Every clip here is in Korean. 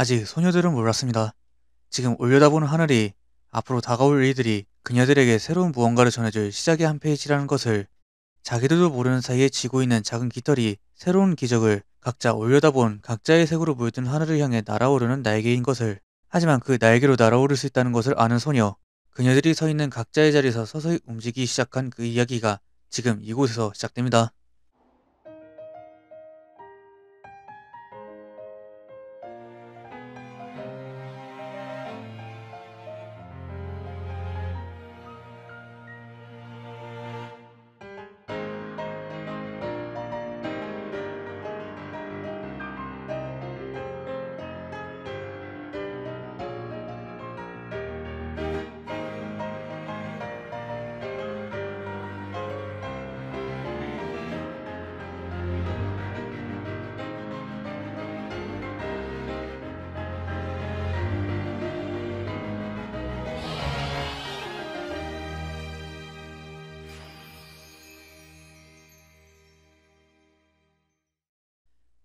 아직 소녀들은 몰랐습니다. 지금 올려다보는 하늘이 앞으로 다가올 일들이 그녀들에게 새로운 무언가를 전해줄 시작의 한 페이지라는 것을 자기들도 모르는 사이에 지고 있는 작은 깃털이 새로운 기적을 각자 올려다본 각자의 색으로 물든 하늘을 향해 날아오르는 날개인 것을 하지만 그 날개로 날아오를 수 있다는 것을 아는 소녀 그녀들이 서 있는 각자의 자리에서 서서히 움직이기 시작한 그 이야기가 지금 이곳에서 시작됩니다.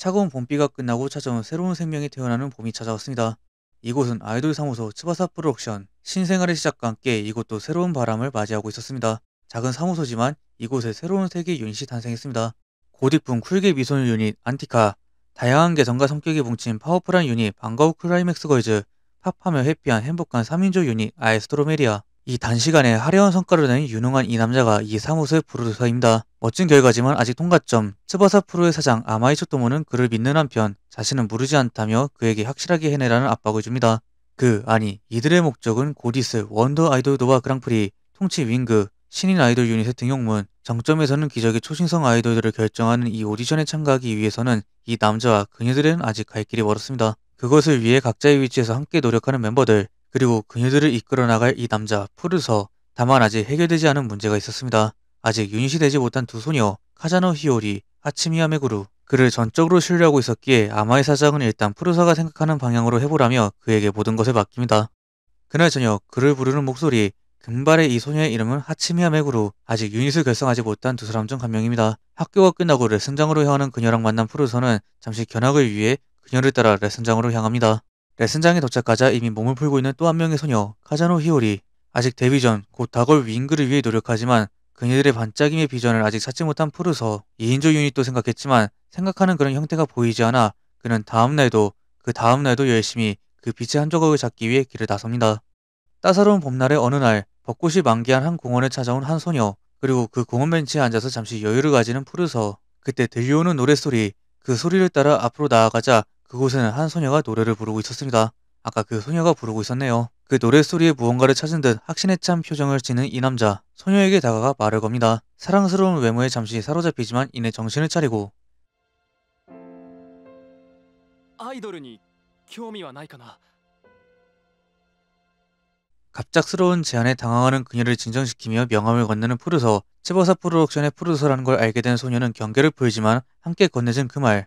차가운 봄비가 끝나고 찾아온 새로운 생명이 태어나는 봄이 찾아왔습니다. 이곳은 아이돌 사무소 츠바사 프로덕션 신생아의 시작과 함께 이곳도 새로운 바람을 맞이하고 있었습니다. 작은 사무소지만 이곳에 새로운 세계 유닛이 탄생했습니다. 고딕분 쿨게 미소녀 유닛 안티카, 다양한 개성과 성격이 뭉친 파워풀한 유닛 방가우 클라이맥스 걸즈, 팝하며 해피한 행복한 3인조 유닛 아에스트로메리아, 이 단시간에 화려한 성과를 낸 유능한 이 남자가 이 사무소의 프로듀서입니다. 멋진 결과지만 아직 통과점. 츠바사 프로의 사장 아마이초 토모는 그를 믿는 한편 자신은 무르지 않다며 그에게 확실하게 해내라는 압박을 줍니다. 그, 아니, 이들의 목적은 고디스, 원더 아이돌 노바 그랑프리, 통치 윙그, 신인 아이돌 유닛의 등용문, 정점에서는 기적의 초신성 아이돌들을 결정하는 이 오디션에 참가하기 위해서는 이 남자와 그녀들은 아직 갈 길이 멀었습니다. 그것을 위해 각자의 위치에서 함께 노력하는 멤버들, 그리고 그녀들을 이끌어 나갈 이 남자 푸르서 다만 아직 해결되지 않은 문제가 있었습니다. 아직 유닛이 되지 못한 두 소녀 카자노 히오리, 하치미야메구루 그를 전적으로 신뢰하고 있었기에 아마의 사장은 일단 푸르서가 생각하는 방향으로 해보라며 그에게 모든 것을 맡깁니다. 그날 저녁 그를 부르는 목소리 금발의 이 소녀의 이름은 하치미야메구루 아직 유닛을 결성하지 못한 두 사람 중 한 명입니다. 학교가 끝나고 레슨장으로 향하는 그녀랑 만난 푸르서는 잠시 견학을 위해 그녀를 따라 레슨장으로 향합니다. 레슨장에 도착하자 이미 몸을 풀고 있는 또 한 명의 소녀 카자노 히오리 아직 데뷔 전 곧 다골 윙그를 위해 노력하지만 그녀들의 반짝임의 비전을 아직 찾지 못한 푸르서 2인조 유닛도 생각했지만 생각하는 그런 형태가 보이지 않아 그는 다음날도 그 다음날도 열심히 그 빛의 한 조각을 잡기 위해 길을 나섭니다. 따사로운 봄날의 어느 날 벚꽃이 만개한 한 공원에 찾아온 한 소녀 그리고 그 공원 벤치에 앉아서 잠시 여유를 가지는 푸르서 그때 들려오는 노랫소리 그 소리를 따라 앞으로 나아가자 그곳에는 한 소녀가 노래를 부르고 있었습니다. 아까 그 소녀가 부르고 있었네요. 그노래소리에 무언가를 찾은 듯 확신에 찬 표정을 지는 이 남자. 소녀에게 다가가 말을 겁니다. 사랑스러운 외모에 잠시 사로잡히지만 이내 정신을 차리고 아이돌이 興味はないかな? 갑작스러운 제안에 당황하는 그녀를 진정시키며 명함을 건네는 푸르서, 치버사 프로덕션의 푸르듀서라는걸 알게 된 소녀는 경계를 보이지만 함께 건네준 그 말,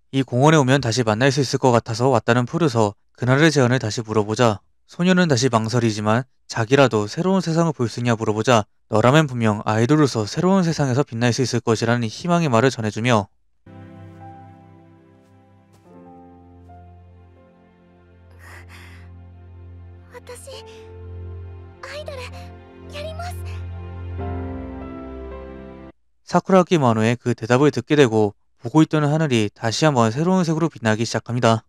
이 공원에 오면 다시 만날 수 있을 것 같아서 왔다는 푸르서 그날의 제안을 다시 물어보자 소녀는 다시 망설이지만 자기라도 새로운 세상을 볼 수 있냐 물어보자 너라면 분명 아이돌로서 새로운 세상에서 빛날 수 있을 것이라는 희망의 말을 전해주며 사쿠라키 마노의 그 대답을 듣게 되고 보고 있던 하늘이 다시 한번 새로운 색으로 빛나기 시작합니다.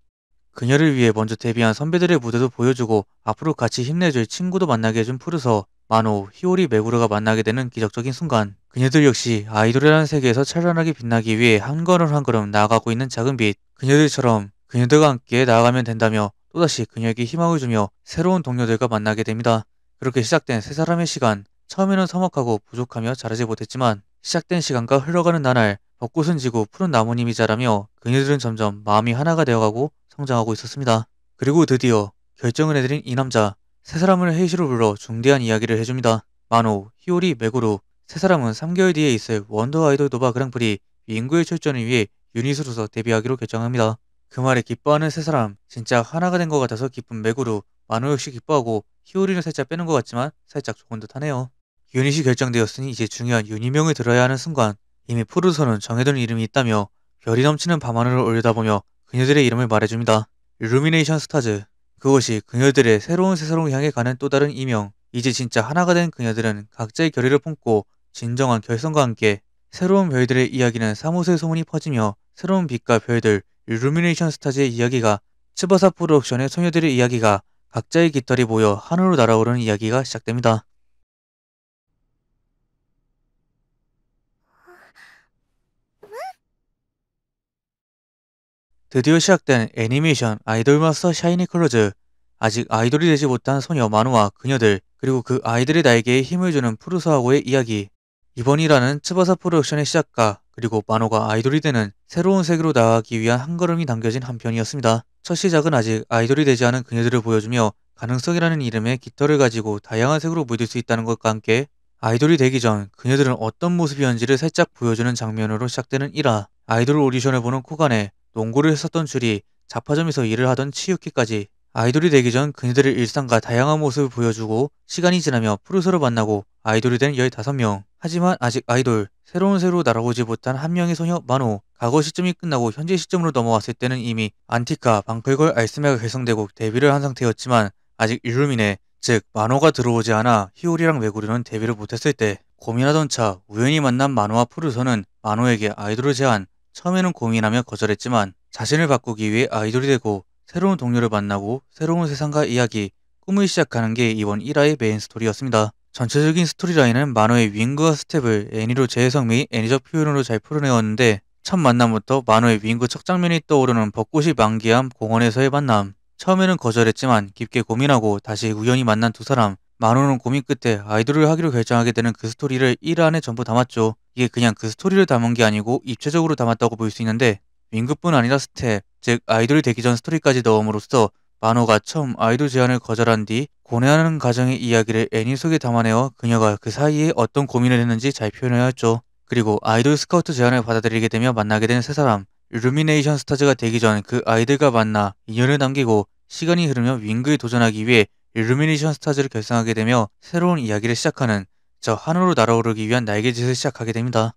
그녀를 위해 먼저 데뷔한 선배들의 무대도 보여주고 앞으로 같이 힘내줄 친구도 만나게 해준 푸르서, 마노, 히오리 메구르가 만나게 되는 기적적인 순간 그녀들 역시 아이돌이라는 세계에서 찬란하게 빛나기 위해 한 걸음 한 걸음 나아가고 있는 작은 빛 그녀들처럼 그녀들과 함께 나아가면 된다며 또다시 그녀에게 희망을 주며 새로운 동료들과 만나게 됩니다. 그렇게 시작된 세 사람의 시간 처음에는 서먹하고 부족하며 자하지 못했지만 시작된 시간과 흘러가는 나날 벚꽃은 지고 푸른 나뭇잎이 자라며 그녀들은 점점 마음이 하나가 되어가고 성장하고 있었습니다. 그리고 드디어 결정을 해드린 이 남자 세 사람을 회의실로 불러 중대한 이야기를 해줍니다. 마노, 히오리, 메구루 세 사람은 3개월 뒤에 있을 원더 아이돌 노바 그랑프리 윙구의 출전을 위해 유닛으로서 데뷔하기로 결정합니다. 그 말에 기뻐하는 세 사람 진짜 하나가 된 것 같아서 기쁜 메구루 마노 역시 기뻐하고 히오리는 살짝 빼는 것 같지만 살짝 좋은 듯하네요. 유닛이 결정되었으니 이제 중요한 유닛명을 들어야 하는 순간 이미 푸르서는 정해둔 이름이 있다며 별이 넘치는 밤하늘을 올려다보며 그녀들의 이름을 말해줍니다. 루미네이션 스타즈 그것이 그녀들의 새로운 세상을 향해 가는 또 다른 이명 이제 진짜 하나가 된 그녀들은 각자의 결의를 품고 진정한 결성과 함께 새로운 별들의 이야기는 사무소의 소문이 퍼지며 새로운 빛과 별들 루미네이션 스타즈의 이야기가 츠바사 프로덕션의 소녀들의 이야기가 각자의 깃털이 모여 하늘로 날아오르는 이야기가 시작됩니다. 드디어 시작된 애니메이션 아이돌 마스터 샤이니 클로즈 아직 아이돌이 되지 못한 소녀 마누와 그녀들 그리고 그 아이들이 나에게 힘을 주는 푸르사하고의 이야기 이번 이라는 츠바사 프로덕션의 시작과 그리고 마호가 아이돌이 되는 새로운 세계로 나아가기 위한 한 걸음이 담겨진 한 편이었습니다. 첫 시작은 아직 아이돌이 되지 않은 그녀들을 보여주며 가능성이라는 이름의 깃털을 가지고 다양한 색으로 묻을 수 있다는 것과 함께 아이돌이 되기 전 그녀들은 어떤 모습이었는지를 살짝 보여주는 장면으로 시작되는 1화 아이돌 오디션을 보는 코간에 농구를 했었던 줄이 자파점에서 일을 하던 치유키까지 아이돌이 되기 전 그녀들의 일상과 다양한 모습을 보여주고 시간이 지나며 프로서로 만나고 아이돌이 된 15명. 하지만 아직 아이돌, 새로운 새로 날아오지 못한 한 명의 소녀 만호, 과거 시점이 끝나고 현재 시점으로 넘어왔을 때는 이미 안티카, 방클걸, 알스메가 개성되고 데뷔를 한 상태였지만 아직 일루미네, 즉 만호가 들어오지 않아 히오리랑 메구리는 데뷔를 못했을 때 고민하던 차 우연히 만난 만호와 푸르서는 만호에게 아이돌을 제안, 처음에는 고민하며 거절했지만 자신을 바꾸기 위해 아이돌이 되고 새로운 동료를 만나고 새로운 세상과 이야기, 꿈을 시작하는 게 이번 1화의 메인 스토리였습니다. 전체적인 스토리라인은 만노의 윙그와 스텝을 애니로 재해석 및 애니적 표현으로 잘 풀어내었는데 첫 만남부터 만노의 윙그 첫 장면이 떠오르는 벚꽃이 만개한 공원에서의 만남 처음에는 거절했지만 깊게 고민하고 다시 우연히 만난 두 사람 만호는 고민 끝에 아이돌을 하기로 결정하게 되는 그 스토리를 1화 안에 전부 담았죠. 이게 그냥 그 스토리를 담은 게 아니고 입체적으로 담았다고 볼 수 있는데 윙크뿐 아니라 스텝, 즉 아이돌이 되기 전 스토리까지 넣음으로써 만호가 처음 아이돌 제안을 거절한 뒤 고뇌하는 가정의 이야기를 애니 속에 담아내어 그녀가 그 사이에 어떤 고민을 했는지 잘표현해야했죠 그리고 아이돌 스카우트 제안을 받아들이게 되며 만나게 된세 사람, 루미네이션 스타즈가 되기 전 그 아이들과 만나 인연을 남기고 시간이 흐르며 윙크에 도전하기 위해 루미네이션 스타즈를 결성하게 되며 새로운 이야기를 시작하는 저 하늘로 날아오르기 위한 날개짓을 시작하게 됩니다.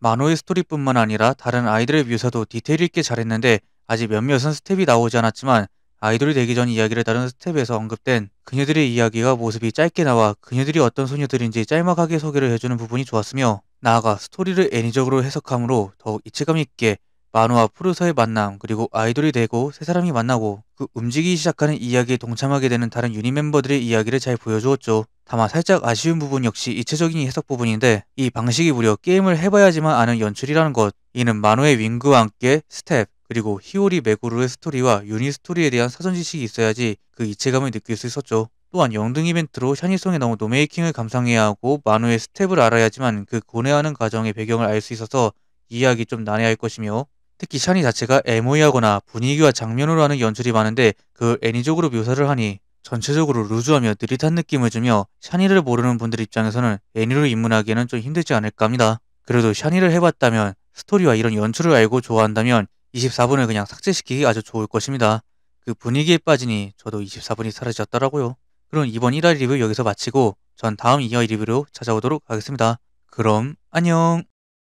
만노의 스토리뿐만 아니라 다른 아이들의 묘사도 디테일 있게 잘했는데 아직 몇몇은 스텝이 나오지 않았지만 아이돌이 되기 전 이야기를 다룬 스텝에서 언급된 그녀들의 이야기가 모습이 짧게 나와 그녀들이 어떤 소녀들인지 짤막하게 소개를 해주는 부분이 좋았으며 나아가 스토리를 애니적으로 해석함으로 더욱 이체감 있게 만누와 푸르서의 만남 그리고 아이돌이 되고 세 사람이 만나고 그 움직이기 시작하는 이야기에 동참하게 되는 다른 유닛 멤버들의 이야기를 잘 보여주었죠. 다만 살짝 아쉬운 부분 역시 이체적인 해석 부분인데 이 방식이 무려 게임을 해봐야지만 아는 연출이라는 것 이는 마노의 윙그와 함께 스텝 그리고 히오리 메구르의 스토리와 유니 스토리에 대한 사전 지식이 있어야지 그 이체감을 느낄 수 있었죠. 또한 영등 이벤트로 샤니송에 너무 노메이킹을 감상해야 하고 마노의 스텝을 알아야지만 그 고뇌하는 과정의 배경을 알 수 있어서 이해하기 좀 난해할 것이며 특히 샤니 자체가 에모이하거나 분위기와 장면으로 하는 연출이 많은데 그 애니적으로 묘사를 하니 전체적으로 루즈하며 느릿한 느낌을 주며 샤니를 모르는 분들 입장에서는 애니로 입문하기에는 좀 힘들지 않을까 합니다. 그래도 샤니를 해봤다면 스토리와 이런 연출을 알고 좋아한다면 24분을 그냥 삭제시키기 아주 좋을 것입니다. 그 분위기에 빠지니 저도 24분이 사라졌더라고요. 그럼 이번 1화 리뷰 여기서 마치고 전 다음 2화 리뷰로 찾아오도록 하겠습니다. 그럼 안녕!